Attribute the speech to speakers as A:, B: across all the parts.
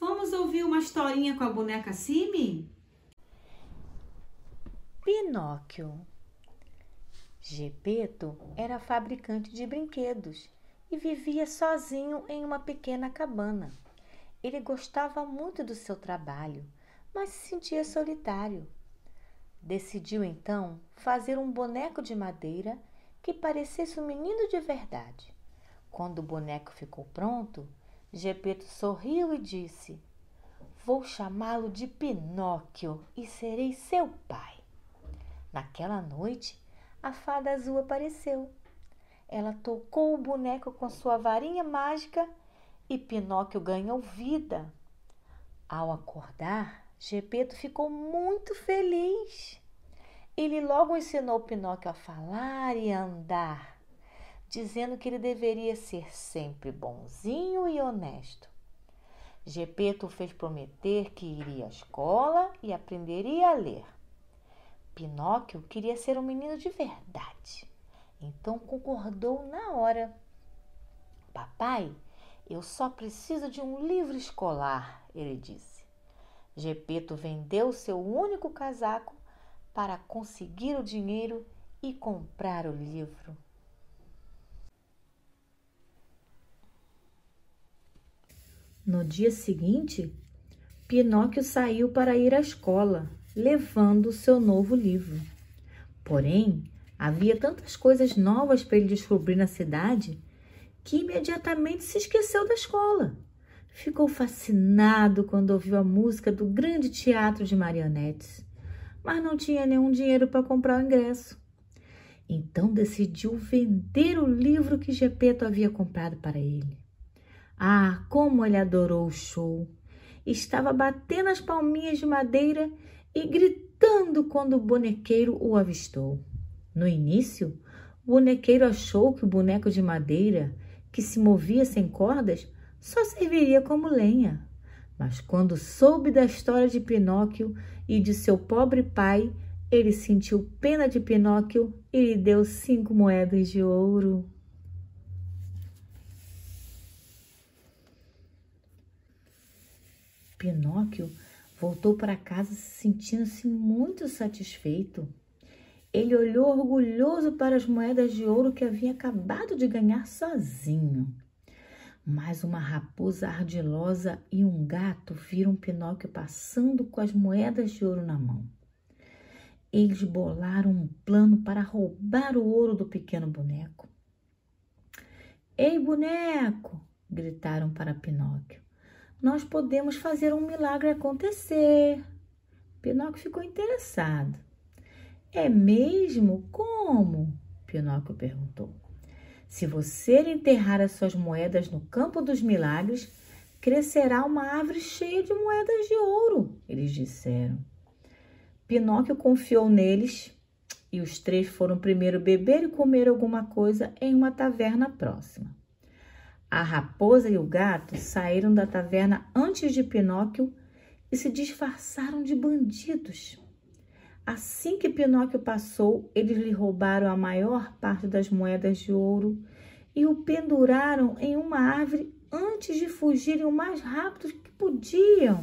A: Vamos ouvir uma historinha com a boneca Simi? Pinóquio Gepeto era fabricante de brinquedos e vivia sozinho em uma pequena cabana. Ele gostava muito do seu trabalho, mas se sentia solitário. Decidiu então fazer um boneco de madeira que parecesse um menino de verdade. Quando o boneco ficou pronto, Gepeto sorriu e disse: Vou chamá-lo de Pinóquio e serei seu pai. Naquela noite, a fada azul apareceu. Ela tocou o boneco com sua varinha mágica e Pinóquio ganhou vida. Ao acordar, Gepeto ficou muito feliz. Ele logo ensinou Pinóquio a falar e andar dizendo que ele deveria ser sempre bonzinho e honesto. Gepeto fez prometer que iria à escola e aprenderia a ler. Pinóquio queria ser um menino de verdade, então concordou na hora. Papai, eu só preciso de um livro escolar, ele disse. Gepeto vendeu seu único casaco para conseguir o dinheiro e comprar o livro. No dia seguinte, Pinóquio saiu para ir à escola, levando o seu novo livro. Porém, havia tantas coisas novas para ele descobrir na cidade que imediatamente se esqueceu da escola. Ficou fascinado quando ouviu a música do grande teatro de marionetes, mas não tinha nenhum dinheiro para comprar o ingresso. Então decidiu vender o livro que Gepeto havia comprado para ele. Ah, como ele adorou o show! Estava batendo as palminhas de madeira e gritando quando o bonequeiro o avistou. No início, o bonequeiro achou que o boneco de madeira, que se movia sem cordas, só serviria como lenha. Mas quando soube da história de Pinóquio e de seu pobre pai, ele sentiu pena de Pinóquio e lhe deu cinco moedas de ouro. Pinóquio voltou para casa sentindo-se muito satisfeito. Ele olhou orgulhoso para as moedas de ouro que havia acabado de ganhar sozinho. Mas uma raposa ardilosa e um gato viram Pinóquio passando com as moedas de ouro na mão. Eles bolaram um plano para roubar o ouro do pequeno boneco. Ei, boneco! gritaram para Pinóquio nós podemos fazer um milagre acontecer. Pinóquio ficou interessado. É mesmo? Como? Pinóquio perguntou. Se você enterrar as suas moedas no campo dos milagres, crescerá uma árvore cheia de moedas de ouro, eles disseram. Pinóquio confiou neles e os três foram primeiro beber e comer alguma coisa em uma taverna próxima. A raposa e o gato saíram da taverna antes de Pinóquio e se disfarçaram de bandidos. Assim que Pinóquio passou, eles lhe roubaram a maior parte das moedas de ouro e o penduraram em uma árvore antes de fugirem o mais rápido que podiam.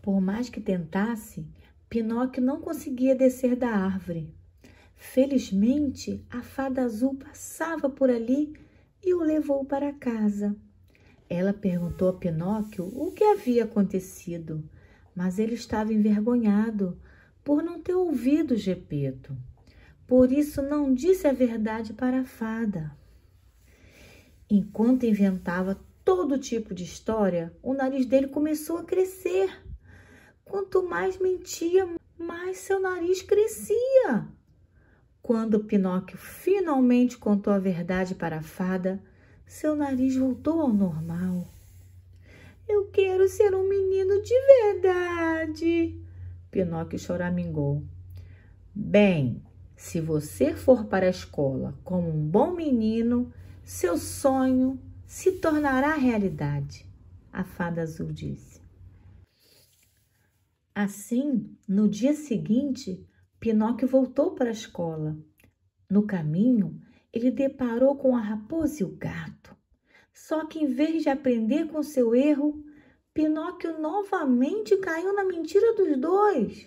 A: Por mais que tentasse, Pinóquio não conseguia descer da árvore. Felizmente, a fada azul passava por ali e o levou para casa. Ela perguntou a Pinóquio o que havia acontecido, mas ele estava envergonhado por não ter ouvido Gepeto. Por isso não disse a verdade para a fada. Enquanto inventava todo tipo de história, o nariz dele começou a crescer. Quanto mais mentia, mais seu nariz crescia. Quando Pinóquio finalmente contou a verdade para a fada, seu nariz voltou ao normal. Eu quero ser um menino de verdade, Pinóquio choramingou. Bem, se você for para a escola como um bom menino, seu sonho se tornará realidade, a fada azul disse. Assim, no dia seguinte, Pinóquio voltou para a escola. No caminho, ele deparou com a raposa e o gato. Só que em vez de aprender com seu erro, Pinóquio novamente caiu na mentira dos dois.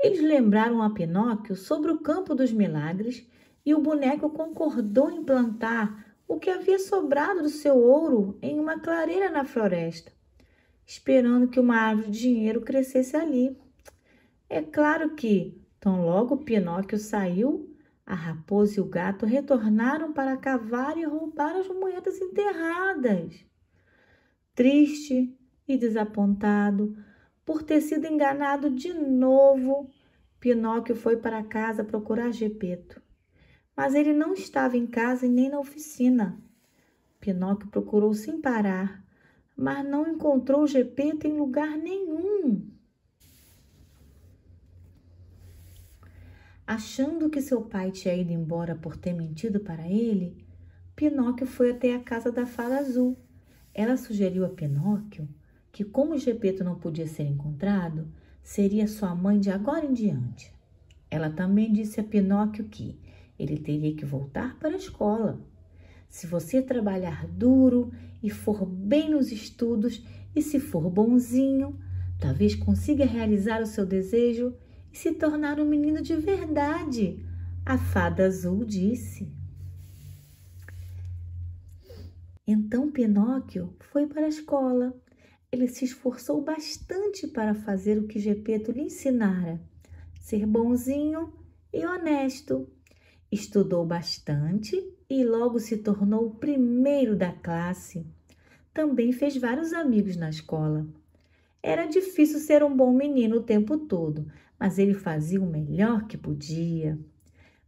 A: Eles lembraram a Pinóquio sobre o campo dos milagres e o boneco concordou em plantar o que havia sobrado do seu ouro em uma clareira na floresta, esperando que uma árvore de dinheiro crescesse ali. É claro que, Tão logo Pinóquio saiu, a raposa e o gato retornaram para cavar e roubar as moedas enterradas. Triste e desapontado por ter sido enganado de novo, Pinóquio foi para casa procurar Gepeto. Mas ele não estava em casa e nem na oficina. Pinóquio procurou sem parar, mas não encontrou Gepeto em lugar nenhum. Achando que seu pai tinha ido embora por ter mentido para ele, Pinóquio foi até a casa da Fada Azul. Ela sugeriu a Pinóquio que, como Gepeto não podia ser encontrado, seria sua mãe de agora em diante. Ela também disse a Pinóquio que ele teria que voltar para a escola. Se você trabalhar duro e for bem nos estudos e se for bonzinho, talvez consiga realizar o seu desejo se tornar um menino de verdade, a fada azul disse. Então Pinóquio foi para a escola. Ele se esforçou bastante para fazer o que Gepeto lhe ensinara: ser bonzinho e honesto. Estudou bastante e logo se tornou o primeiro da classe. Também fez vários amigos na escola. Era difícil ser um bom menino o tempo todo, mas ele fazia o melhor que podia.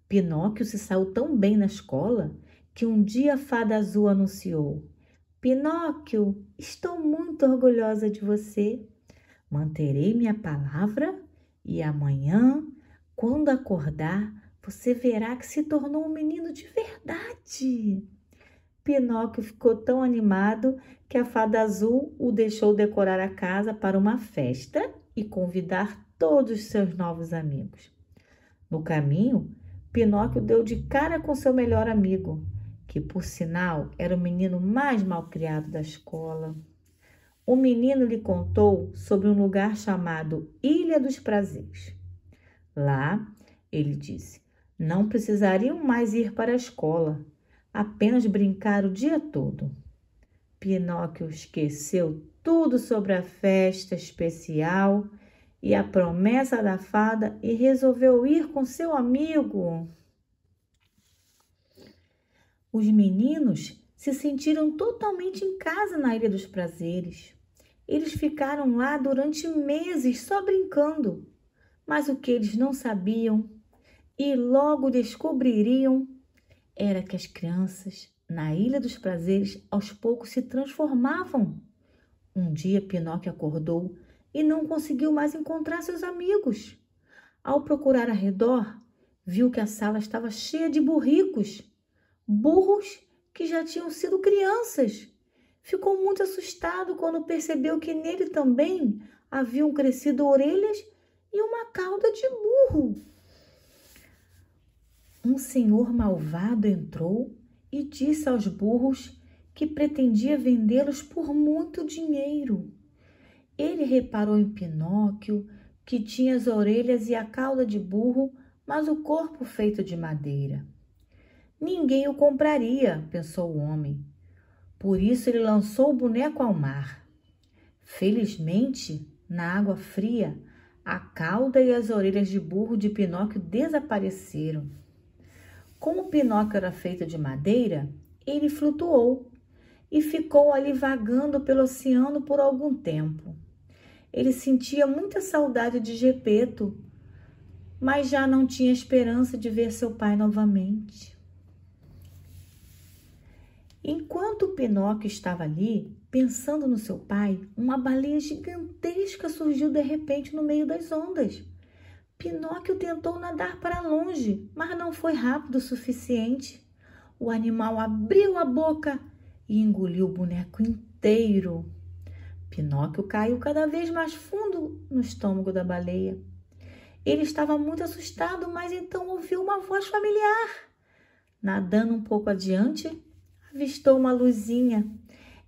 A: Pinóquio se saiu tão bem na escola que um dia a fada azul anunciou: Pinóquio, estou muito orgulhosa de você. Manterei minha palavra e amanhã, quando acordar, você verá que se tornou um menino de verdade. Pinóquio ficou tão animado que a fada azul o deixou decorar a casa para uma festa e convidar todos seus novos amigos. No caminho, Pinóquio deu de cara com seu melhor amigo, que por sinal era o menino mais malcriado da escola. O menino lhe contou sobre um lugar chamado Ilha dos Prazeres. Lá, ele disse, não precisariam mais ir para a escola, apenas brincar o dia todo. Pinóquio esqueceu tudo sobre a festa especial e a promessa da fada e resolveu ir com seu amigo. Os meninos se sentiram totalmente em casa na Ilha dos Prazeres. Eles ficaram lá durante meses só brincando. Mas o que eles não sabiam e logo descobririam era que as crianças na Ilha dos Prazeres aos poucos se transformavam. Um dia Pinóquio acordou e não conseguiu mais encontrar seus amigos. Ao procurar ao redor, viu que a sala estava cheia de burricos, burros que já tinham sido crianças. Ficou muito assustado quando percebeu que nele também haviam crescido orelhas e uma cauda de burro. Um senhor malvado entrou e disse aos burros que pretendia vendê-los por muito dinheiro. Ele reparou em Pinóquio, que tinha as orelhas e a cauda de burro, mas o corpo feito de madeira. Ninguém o compraria, pensou o homem. Por isso ele lançou o boneco ao mar. Felizmente, na água fria, a cauda e as orelhas de burro de Pinóquio desapareceram. Como Pinóquio era feito de madeira, ele flutuou e ficou ali vagando pelo oceano por algum tempo. Ele sentia muita saudade de Gepeto, mas já não tinha esperança de ver seu pai novamente. Enquanto Pinóquio estava ali, pensando no seu pai, uma baleia gigantesca surgiu de repente no meio das ondas. Pinóquio tentou nadar para longe, mas não foi rápido o suficiente. O animal abriu a boca e engoliu o boneco inteiro. Pinóquio caiu cada vez mais fundo no estômago da baleia. Ele estava muito assustado, mas então ouviu uma voz familiar. Nadando um pouco adiante, avistou uma luzinha.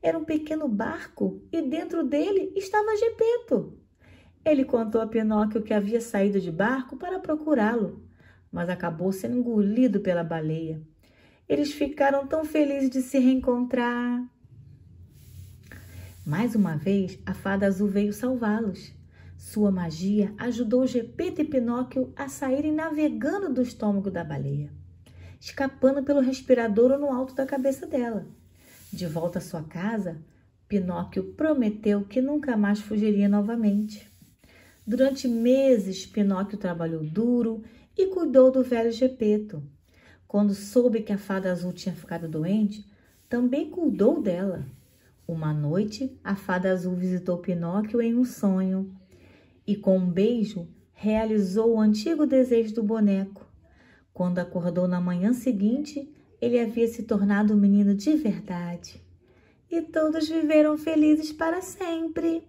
A: Era um pequeno barco e dentro dele estava Gepeto. Ele contou a Pinóquio que havia saído de barco para procurá-lo, mas acabou sendo engolido pela baleia. Eles ficaram tão felizes de se reencontrar. Mais uma vez, a fada azul veio salvá-los. Sua magia ajudou Gepeto e Pinóquio a saírem navegando do estômago da baleia, escapando pelo respirador ou no alto da cabeça dela. De volta à sua casa, Pinóquio prometeu que nunca mais fugiria novamente. Durante meses, Pinóquio trabalhou duro e cuidou do velho Gepeto. Quando soube que a fada azul tinha ficado doente, também cuidou dela. Uma noite, a fada azul visitou Pinóquio em um sonho e, com um beijo, realizou o antigo desejo do boneco. Quando acordou na manhã seguinte, ele havia se tornado um menino de verdade. E todos viveram felizes para sempre.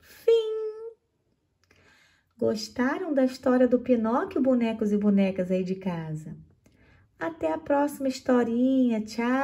A: Fim! Gostaram da história do Pinóquio, bonecos e bonecas aí de casa? Até a próxima historinha. Tchau!